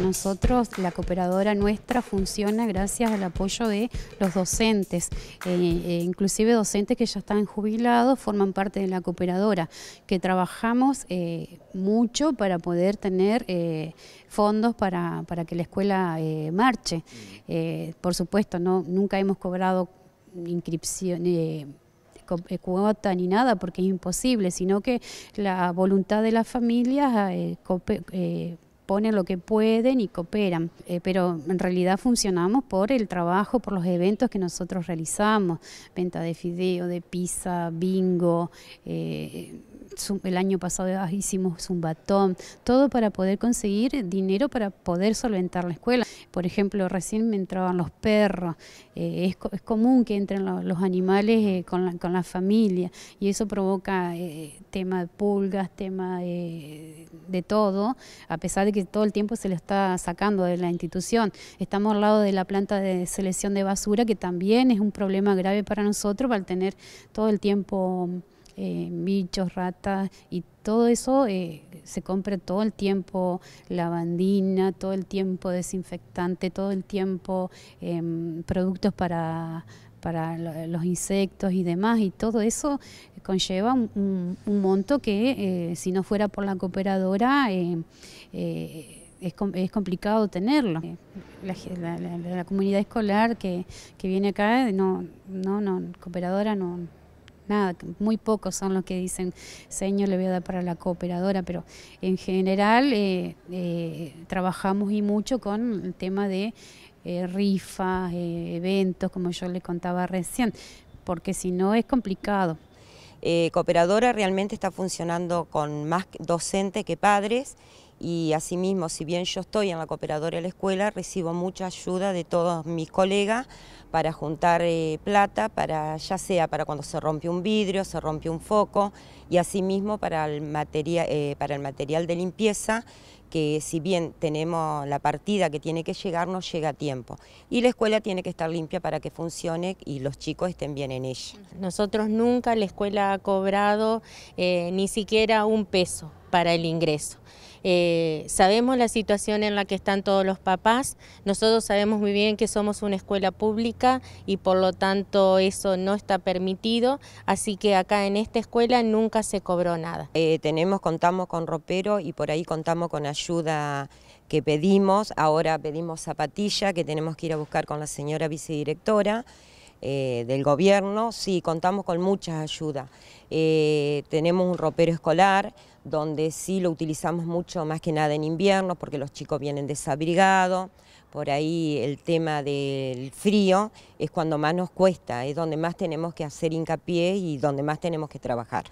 Nosotros, la cooperadora nuestra funciona gracias al apoyo de los docentes, eh, eh, inclusive docentes que ya están jubilados, forman parte de la cooperadora, que trabajamos eh, mucho para poder tener fondos para, que la escuela marche. por supuesto, no, nunca hemos cobrado inscripción cuota ni nada porque es imposible, sino que la voluntad de las familias ponen lo que pueden y cooperan, eh, pero en realidad funcionamos por el trabajo, por los eventos que nosotros realizamos, venta de fideo, de pizza, bingo, eh, el año pasado hicimos un batón, todo para poder conseguir dinero para poder solventar la escuela. Por ejemplo, recién me entraban los perros. Eh, es, común que entren los animales eh, con, la, familia y eso provoca eh, tema de pulgas, tema de, de, todo, a pesar de que todo el tiempo se lo está sacando de la institución. Estamos al lado de la planta de selección de basura, que también es un problema grave para nosotros al tener todo el tiempo eh, bichos, ratas y todo eso eh, se compra todo el tiempo lavandina, todo el tiempo desinfectante, todo el tiempo em, productos para, los insectos y demás, y todo eso conlleva un, monto que eh, si no fuera por la cooperadora eh, eh, es, complicado tenerlo. La, comunidad escolar que, que, viene acá, no, no, no, cooperadora no, nada, muy pocos son los que dicen, señor, le voy a dar para la cooperadora, pero en general eh, eh, trabajamos y mucho con el tema de eh, rifas, eventos, como yo le contaba recién, porque si no es complicado. cooperadora realmente está funcionando con más docentes que padres y asimismo, si bien yo estoy en la cooperadora de la escuela, recibo mucha ayuda de todos mis colegas para juntar eh, plata, para ya sea para cuando se rompe un vidrio, se rompe un foco y asimismo para el, eh, para el material de limpieza que si bien tenemos la partida que tiene que llegar, no llega a tiempo. Y la escuela tiene que estar limpia para que funcione y los chicos estén bien en ella. Nosotros nunca la escuela ha cobrado eh, ni siquiera un peso para el ingreso. Eh, sabemos la situación en la que están todos los papás, nosotros sabemos muy bien que somos una escuela pública y por lo tanto eso no está permitido, así que acá en esta escuela nunca se cobró nada. Eh, tenemos, contamos con ropero y por ahí contamos con ayuda que pedimos, ahora pedimos zapatilla que tenemos que ir a buscar con la señora vicedirectora eh, del gobierno, sí, contamos con muchas ayudas. Eh, tenemos un ropero escolar donde sí lo utilizamos mucho más que nada en invierno porque los chicos vienen desabrigados, por ahí el tema del frío es cuando más nos cuesta, es donde más tenemos que hacer hincapié y donde más tenemos que trabajar.